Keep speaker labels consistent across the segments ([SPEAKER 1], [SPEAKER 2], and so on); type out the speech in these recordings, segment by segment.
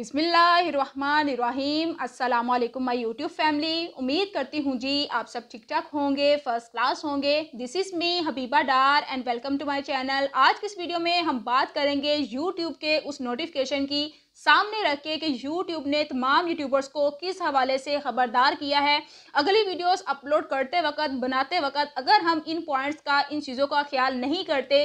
[SPEAKER 1] बिसमीम असलकम my YouTube family उम्मीद करती हूँ जी आप सब ठीक ठाक होंगे फर्स्ट क्लास होंगे this is me Habiba Dar and welcome to my channel आज किस इस वीडियो में हम बात करेंगे यूट्यूब के उस नोटिफिकेशन की सामने रख के कि यूट्यूब ने तमाम यूट्यूबर्स को किस हवाले से ख़बरदार किया है अगली वीडियोस अपलोड करते वक्त बनाते वक्त अगर हम इन पॉइंट्स का इन चीज़ों का ख्याल नहीं करते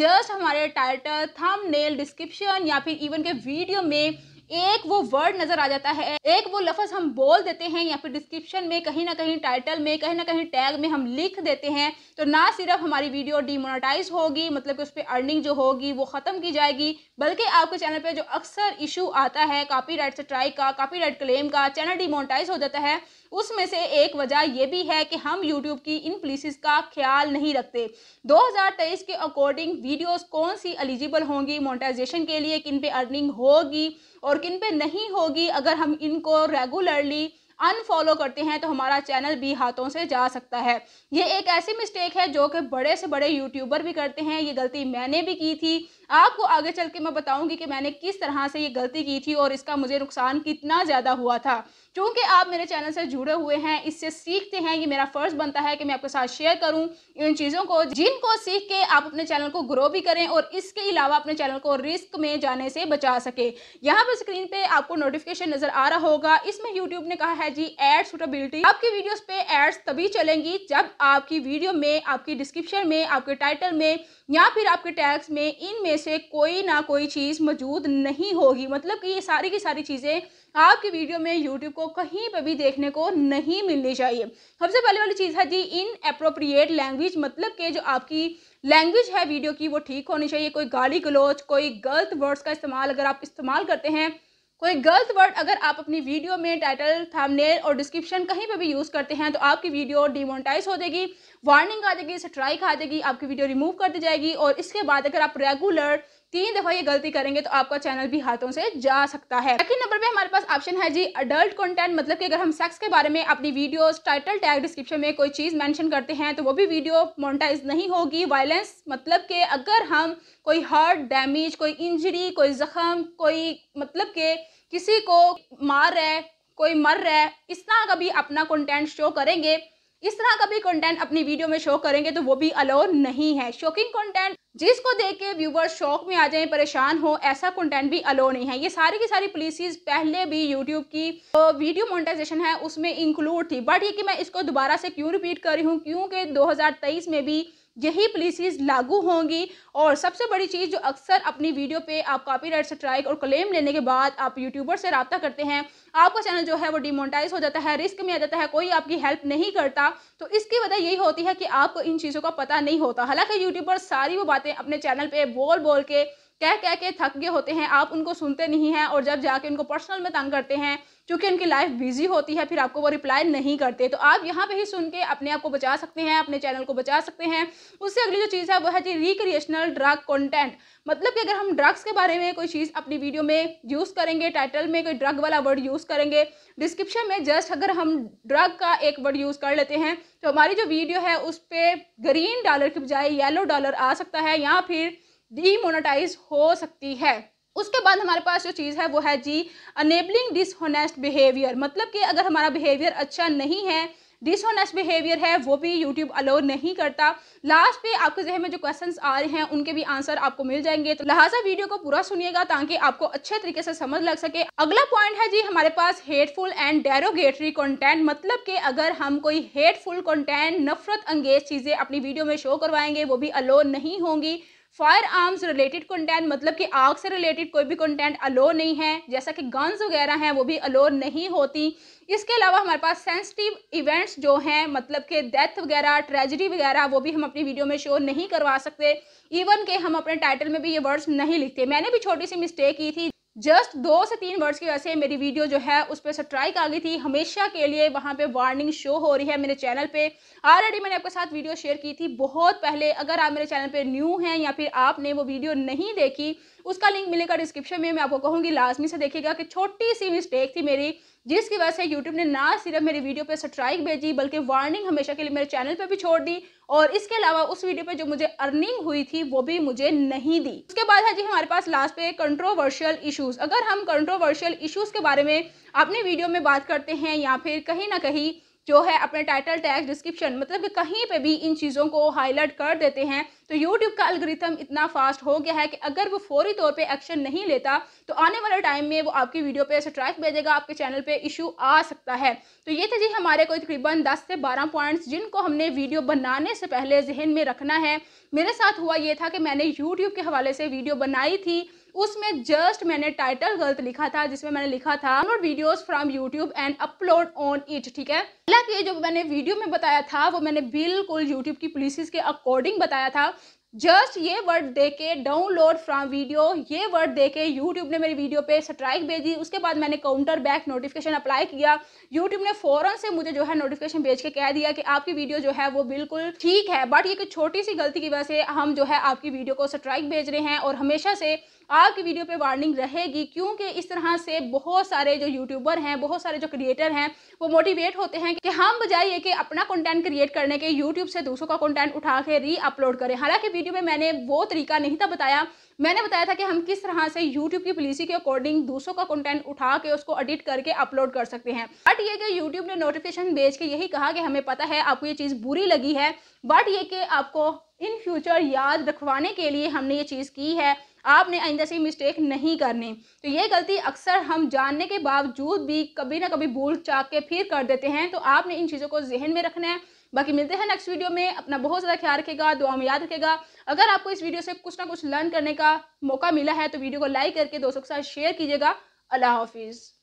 [SPEAKER 1] जस्ट हमारे टाइटल नेल डिस्क्रिप्शन या फिर इवन के वीडियो में एक वो वर्ड नजर आ जाता है एक वो लफज हम बोल देते हैं या फिर डिस्क्रिप्शन में कहीं ना कहीं टाइटल में कहीं ना कहीं टैग में हम लिख देते हैं तो ना सिर्फ हमारी वीडियो डिमोनाटाइज होगी मतलब कि उस पर अर्निंग जो होगी वो ख़त्म की जाएगी बल्कि आपके चैनल पर जो अक्सर इशू आता है कापी से ट्राई का कापी क्लेम का चैनल डिमोनाटाइज हो जाता है उसमें से एक वजह यह भी है कि हम यूट्यूब की इन प्लेसिस का ख्याल नहीं रखते 2023 के अकॉर्डिंग वीडियोस कौन सी एलिजिबल होंगी मोनेटाइजेशन के लिए किन पे अर्निंग होगी और किन पे नहीं होगी अगर हम इनको रेगुलरली अनफॉलो करते हैं तो हमारा चैनल भी हाथों से जा सकता है ये एक ऐसी मिस्टेक है जो कि बड़े से बड़े यूट्यूबर भी करते हैं ये गलती मैंने भी की थी आपको आगे चल के मैं बताऊंगी कि मैंने किस तरह से ये गलती की थी और इसका मुझे नुकसान कितना ज़्यादा हुआ था क्योंकि आप मेरे चैनल से जुड़े हुए हैं इससे सीखते हैं ये मेरा फ़र्ज़ बनता है कि मैं आपके साथ शेयर करूँ इन चीज़ों को जिनको सीख के आप अपने चैनल को ग्रो भी करें और इसके अलावा अपने चैनल को रिस्क में जाने से बचा सके यहाँ पर स्क्रीन पर आपको नोटिफिकेशन नज़र आ रहा होगा इसमें यूट्यूब ने कहा है है जी एड सुटेबिलिटी आपकी वीडियोस पे एड्स तभी चलेंगी जब आपकी वीडियो में आपकी डिस्क्रिप्शन में आपके टाइटल में या फिर आपके टैक्स में इनमें से कोई ना कोई चीज़ मौजूद नहीं होगी मतलब कि ये सारी की सारी चीज़ें आपकी वीडियो में यूट्यूब को कहीं पर भी देखने को नहीं मिलनी चाहिए सबसे पहले वाली चीज़ है जी इन अप्रोप्रिएट लैंग्वेज मतलब के जो आपकी लैंग्वेज है वीडियो की वो ठीक होनी चाहिए कोई गाली गलोच कोई गलत वर्ड्स का इस्तेमाल अगर आप इस्तेमाल करते हैं कोई गलत वर्ड अगर आप अपनी वीडियो में टाइटल थंबनेल और डिस्क्रिप्शन कहीं पे भी यूज़ करते हैं तो आपकी वीडियो डिमोनिटाइज हो जाएगी वार्निंग आ जाएगी स्ट्राइक आ जाएगी आपकी वीडियो रिमूव कर दी जाएगी और इसके बाद अगर आप रेगुलर तीन दफा ये गलती करेंगे तो आपका चैनल भी हाथों से जा सकता है सेकंड नंबर पे हमारे पास ऑप्शन है जी अडल्ट कंटेंट मतलब कि अगर हम सेक्स के बारे में अपनी वीडियोस टाइटल टैग डिस्क्रिप्शन में कोई चीज़ मेंशन करते हैं तो वो भी वीडियो मोनिटाइज नहीं होगी वायलेंस मतलब कि अगर हम कोई हार्ट डैमेज कोई इंजरी कोई ज़ख्म कोई मतलब के किसी को मार रहे कोई मर रहा है इस तरह का भी अपना कंटेंट शो करेंगे इस तरह का भी कंटेंट अपनी वीडियो में शो करेंगे तो वो भी अलो नहीं है शॉकिंग कंटेंट जिसको देख के व्यूवर शौक में आ जाए परेशान हो ऐसा कंटेंट भी अलाउ नहीं है ये सारी की सारी पॉलिसीज पहले भी यूट्यूब की तो वीडियो मोनेटाइजेशन है उसमें इंक्लूड थी बट ये कि मैं इसको दोबारा से क्यों रिपीट कर रही हूँ क्योंकि दो में भी यही पॉलिसीज़ लागू होंगी और सबसे बड़ी चीज़ जो अक्सर अपनी वीडियो पे आप कॉपीराइट स्ट्राइक और क्लेम लेने के बाद आप यूट्यूबर से रबता करते हैं आपका चैनल जो है वो डिमोटाइज हो जाता है रिस्क में आ जाता है कोई आपकी हेल्प नहीं करता तो इसकी वजह यही होती है कि आपको इन चीज़ों का पता नहीं होता हालांकि यूट्यूबर सारी वो बातें अपने चैनल पर बोल बोल के कह कह के थक गए होते हैं आप उनको सुनते नहीं हैं और जब जाके उनको पर्सनल में तंग करते हैं क्योंकि उनकी लाइफ बिजी होती है फिर आपको वो रिप्लाई नहीं करते तो आप यहाँ पे ही सुन के अपने आप को बचा सकते हैं अपने चैनल को बचा सकते हैं उससे अगली जो चीज़ है वो है जी रिक्रिएशनल ड्रग कंटेंट मतलब कि अगर हम ड्रग्स के बारे में कोई चीज़ अपनी वीडियो में यूज़ करेंगे टाइटल में कोई ड्रग वाला वर्ड यूज़ करेंगे डिस्क्रिप्शन में जस्ट अगर हम ड्रग का एक वर्ड यूज़ कर लेते हैं तो हमारी जो वीडियो है उस पर ग्रीन डॉलर के बजाय येलो डॉलर आ सकता है या फिर डीमोनेटाइज हो सकती है उसके बाद हमारे पास जो चीज़ है वो है जी अनेबलिंग डिसहोनेस्ट बिहेवियर मतलब कि अगर हमारा बिहेवियर अच्छा नहीं है डिसहोनेस्ट बिहेवियर है वो भी यूट्यूब अलो नहीं करता लास्ट पे आपके जहन में जो क्वेश्चन आ रहे हैं उनके भी आंसर आपको मिल जाएंगे तो लिहाजा वीडियो को पूरा सुनिएगा ताकि आपको अच्छे तरीके से समझ लग सके अगला पॉइंट है जी हमारे पास हेटफुल एंड डेरोगेटरी कंटेंट मतलब कि अगर हम कोई हेटफुल कंटेंट नफरत अंगेज चीज़ें अपनी वीडियो में शो करवाएंगे वो भी अलो नहीं होंगी फायर आर्म्स रिलेटेड कंटेंट मतलब कि आग से रिलेटेड कोई भी कंटेंट अलो नहीं है जैसा कि गन्स वगैरह हैं वो भी अलो नहीं होती इसके अलावा हमारे पास सेंसिटिव इवेंट्स जो हैं मतलब कि डेथ वगैरह ट्रेजिडी वगैरह वो भी हम अपनी वीडियो में शो नहीं करवा सकते इवन के हम अपने टाइटल में भी ये वर्ड्स नहीं लिखते मैंने भी छोटी सी मिस्टेक की थी जस्ट दो से तीन वर्ड्स की वजह से मेरी वीडियो जो है उस पर स्ट्राइक आ गई थी हमेशा के लिए वहाँ पे वार्निंग शो हो रही है मेरे चैनल पे ऑलरेडी मैंने आपके साथ वीडियो शेयर की थी बहुत पहले अगर आप मेरे चैनल पे न्यू हैं या फिर आपने वो वीडियो नहीं देखी उसका लिंक मिलेगा डिस्क्रिप्शन में मैं आपको कहूँगी लाजमी से देखेगा कि छोटी सी मिस्टेक थी मेरी जिसकी वजह से यूट्यूब ने ना सिर्फ मेरी वीडियो पे स्ट्राइक भेजी बल्कि वार्निंग हमेशा के लिए मेरे चैनल पे भी छोड़ दी और इसके अलावा उस वीडियो पे जो मुझे अर्निंग हुई थी वो भी मुझे नहीं दी उसके बाद है जी हमारे पास लास्ट पे कंट्रोवर्शियल इशूज़ अगर हम कंट्रोवर्शियल इशूज़ के बारे में अपने वीडियो में बात करते हैं या फिर कहीं ना कहीं जो है अपने टाइटल टैग डिस्क्रिप्शन मतलब कि कहीं पे भी इन चीज़ों को हाईलाइट कर देते हैं तो यूट्यूब का अलग्रिथम इतना फास्ट हो गया है कि अगर वो फौरी तौर पे एक्शन नहीं लेता तो आने वाले टाइम में वो आपकी वीडियो पे स्ट्राइक भेजेगा आपके चैनल पे इशू आ सकता है तो ये थे जी हमारे कोई तकरीबन दस से बारह पॉइंट्स जिनको हमने वीडियो बनाने से पहले जहन में रखना है मेरे साथ हुआ ये था कि मैंने यूट्यूब के हवाले से वीडियो बनाई थी उसमें जस्ट मैंने टाइटल गलत लिखा था जिसमें मैंने लिखा था download videos from YouTube and upload on it ठीक है हालांकि जो मैंने वीडियो में बताया था वो मैंने बिल्कुल यूट्यूब की पुलिस के अकॉर्डिंग बताया था जस्ट ये वर्ड दे के डाउनलोड फ्रॉम वीडियो ये वर्ड दे के यूट्यूब ने मेरी वीडियो पे स्ट्राइक भेजी उसके बाद मैंने काउंटर बैक नोटिफिकेशन अप्लाई किया यूट्यूब ने फ़ौरन से मुझे जो है नोटिफिकेशन भेज के कह दिया कि आपकी वीडियो जो है वो बिल्कुल ठीक है बट ये एक छोटी सी गलती की वजह से हम जो है आपकी वीडियो को स्ट्राइक भेज रहे हैं और हमेशा से आपकी वीडियो पे वार्निंग रहेगी क्योंकि इस तरह से बहुत सारे जो यूट्यूबर हैं बहुत सारे जो क्रिएटर हैं वो मोटिवेट होते हैं कि हम बजाय कि अपना कंटेंट क्रिएट करने के यूट्यूब से दूसरों का कंटेंट उठा के री अपलोड करें हालांकि वीडियो में मैंने वो तरीका नहीं था बताया मैंने बताया था कि हम किस तरह से YouTube की पॉलिसी के अकॉर्डिंग दूसरों का कंटेंट उठा के उसको एडिट करके अपलोड कर सकते हैं बट ये कि YouTube ने नोटिफिकेशन भेज के यही कहा कि हमें पता है आपको ये चीज़ बुरी लगी है बट ये कि आपको इन फ्यूचर याद रखवाने के लिए हमने ये चीज़ की है आपने आइंदा से मिस्टेक नहीं करनी तो ये गलती अक्सर हम जानने के बावजूद भी कभी ना कभी भूल चाक के फिर कर देते हैं तो आपने इन चीज़ों को जहन में रखना है बाकी मिलते हैं नेक्स्ट वीडियो में अपना बहुत ज़्यादा ख्याल रखेगा दुआ में याद रखेगा अगर आपको इस वीडियो से कुछ ना कुछ लर्न करने का मौका मिला है तो वीडियो को लाइक करके दोस्तों के साथ शेयर कीजिएगा अल्लाह हाफिज़